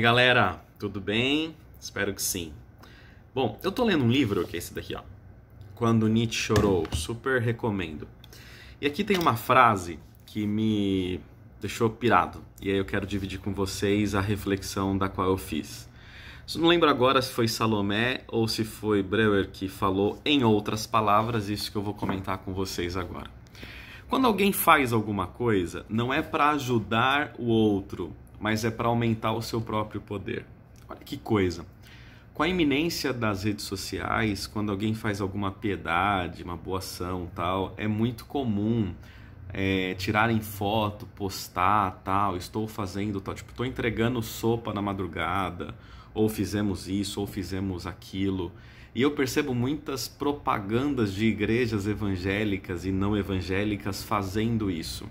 galera, tudo bem? Espero que sim. Bom, eu tô lendo um livro que é esse daqui, ó. Quando Nietzsche chorou, super recomendo. E aqui tem uma frase que me deixou pirado, e aí eu quero dividir com vocês a reflexão da qual eu fiz. Eu não lembro agora se foi Salomé ou se foi Breuer que falou em outras palavras isso que eu vou comentar com vocês agora. Quando alguém faz alguma coisa, não é para ajudar o outro, mas é para aumentar o seu próprio poder. Olha que coisa. Com a iminência das redes sociais, quando alguém faz alguma piedade, uma boa ação, tal, é muito comum é, tirarem foto, postar, tal, estou fazendo tal, tipo, estou entregando sopa na madrugada, ou fizemos isso, ou fizemos aquilo. E eu percebo muitas propagandas de igrejas evangélicas e não evangélicas fazendo isso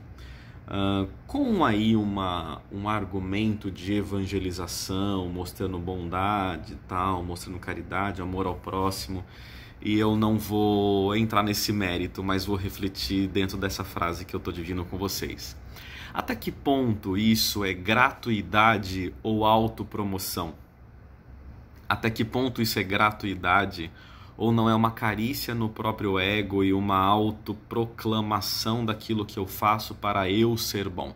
com aí uma, um argumento de evangelização, mostrando bondade tal, mostrando caridade, amor ao próximo. E eu não vou entrar nesse mérito, mas vou refletir dentro dessa frase que eu estou dividindo com vocês. Até que ponto isso é gratuidade ou autopromoção? Até que ponto isso é gratuidade ou não é uma carícia no próprio ego e uma autoproclamação daquilo que eu faço para eu ser bom.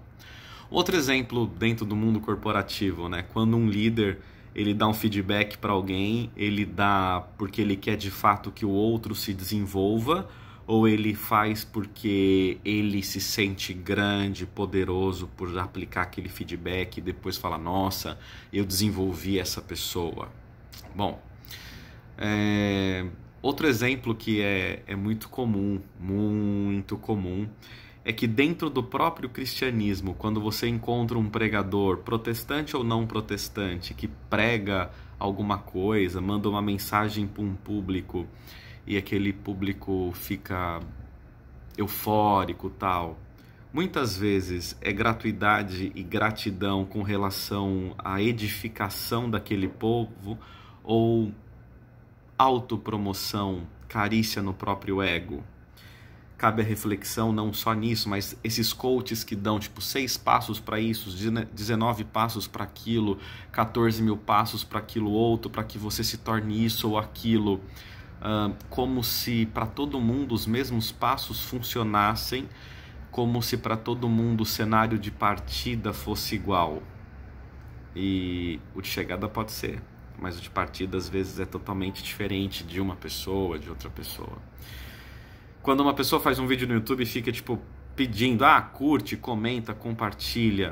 Outro exemplo dentro do mundo corporativo, né? Quando um líder ele dá um feedback para alguém, ele dá porque ele quer de fato que o outro se desenvolva, ou ele faz porque ele se sente grande, poderoso por aplicar aquele feedback e depois fala: "Nossa, eu desenvolvi essa pessoa". Bom, é, outro exemplo que é, é muito comum, muito comum, é que dentro do próprio cristianismo, quando você encontra um pregador, protestante ou não protestante, que prega alguma coisa, manda uma mensagem para um público e aquele público fica eufórico, tal. Muitas vezes é gratuidade e gratidão com relação à edificação daquele povo ou autopromoção, carícia no próprio ego. Cabe a reflexão não só nisso, mas esses coaches que dão tipo seis passos para isso, 19 passos para aquilo, 14 mil passos para aquilo outro, para que você se torne isso ou aquilo, uh, como se para todo mundo os mesmos passos funcionassem, como se para todo mundo o cenário de partida fosse igual. E o de chegada pode ser mas o de partida às vezes é totalmente diferente de uma pessoa, de outra pessoa. Quando uma pessoa faz um vídeo no YouTube e fica tipo pedindo, ah, curte, comenta, compartilha.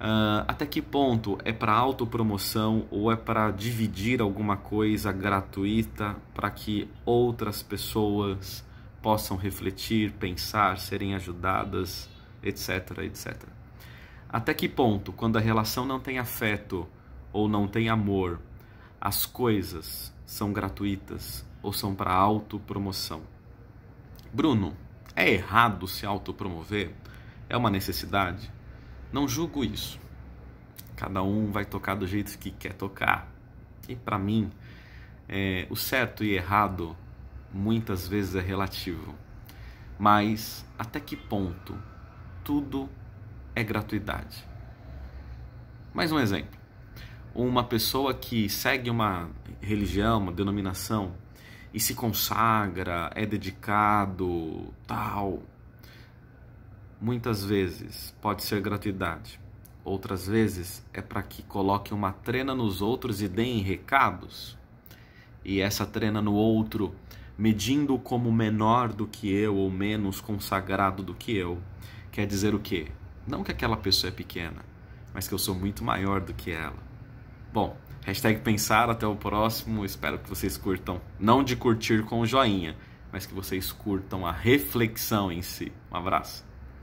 Uh, até que ponto é para autopromoção ou é para dividir alguma coisa gratuita para que outras pessoas possam refletir, pensar, serem ajudadas, etc, etc. Até que ponto, quando a relação não tem afeto ou não tem amor, as coisas são gratuitas ou são para autopromoção. Bruno, é errado se autopromover? É uma necessidade? Não julgo isso. Cada um vai tocar do jeito que quer tocar. E para mim, é, o certo e errado muitas vezes é relativo. Mas até que ponto tudo é gratuidade? Mais um exemplo uma pessoa que segue uma religião, uma denominação e se consagra, é dedicado, tal, muitas vezes pode ser gratuidade. Outras vezes é para que coloque uma trena nos outros e deem recados. E essa trena no outro, medindo como menor do que eu ou menos consagrado do que eu, quer dizer o quê? Não que aquela pessoa é pequena, mas que eu sou muito maior do que ela. Bom, hashtag pensar, até o próximo. Espero que vocês curtam, não de curtir com o joinha, mas que vocês curtam a reflexão em si. Um abraço.